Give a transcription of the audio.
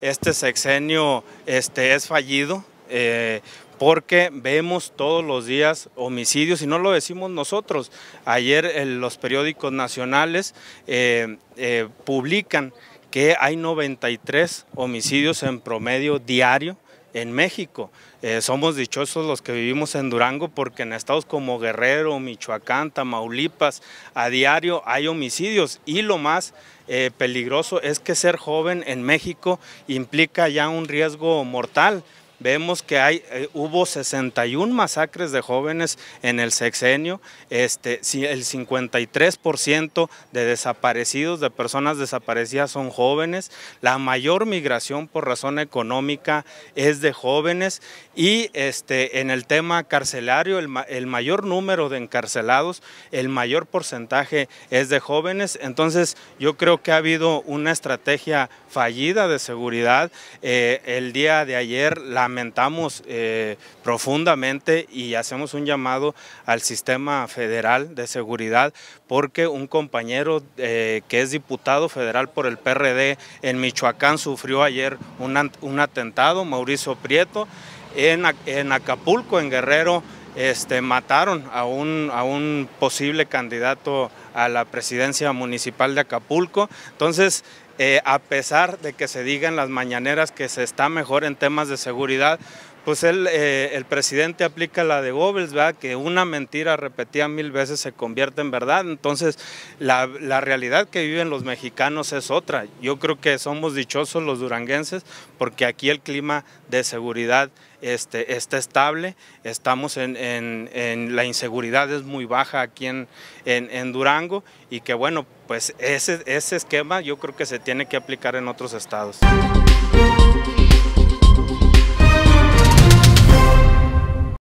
Este sexenio este, es fallido. Eh, porque vemos todos los días homicidios y no lo decimos nosotros. Ayer eh, los periódicos nacionales eh, publican que hay 93 homicidios en promedio diario en México. Eh, somos dichosos los que vivimos en Durango porque en estados como Guerrero, Michoacán, Tamaulipas, a diario hay homicidios y lo más eh, peligroso es que ser joven en México implica ya un riesgo mortal vemos que hay, eh, hubo 61 masacres de jóvenes en el sexenio, este, el 53% de desaparecidos, de personas desaparecidas son jóvenes, la mayor migración por razón económica es de jóvenes y este, en el tema carcelario, el, mayor número de encarcelados, el mayor porcentaje es de jóvenes, entonces yo creo que ha habido una estrategia fallida de seguridad. Eh, el día de ayer la lamentamos eh, profundamente y hacemos un llamado al sistema federal de seguridad porque un compañero eh, que es diputado federal por el PRD en Michoacán sufrió ayer un, atentado, Mauricio Prieto, en, en Acapulco, en Guerrero, este, mataron a un, a un posible candidato a la presidencia municipal de Acapulco. Entonces, eh, a pesar de que se digan las mañaneras que se está mejor en temas de seguridad, pues él, eh, el presidente aplica la de Goebbels, ¿verdad? que una mentira repetida mil veces se convierte en verdad. Entonces, la, realidad que viven los mexicanos es otra. Yo creo que somos dichosos los duranguenses porque aquí el clima de seguridad este, está estable, estamos en, la inseguridad es muy baja aquí en, Durango y que bueno, pues ese, ese esquema yo creo que se tiene que aplicar en otros estados.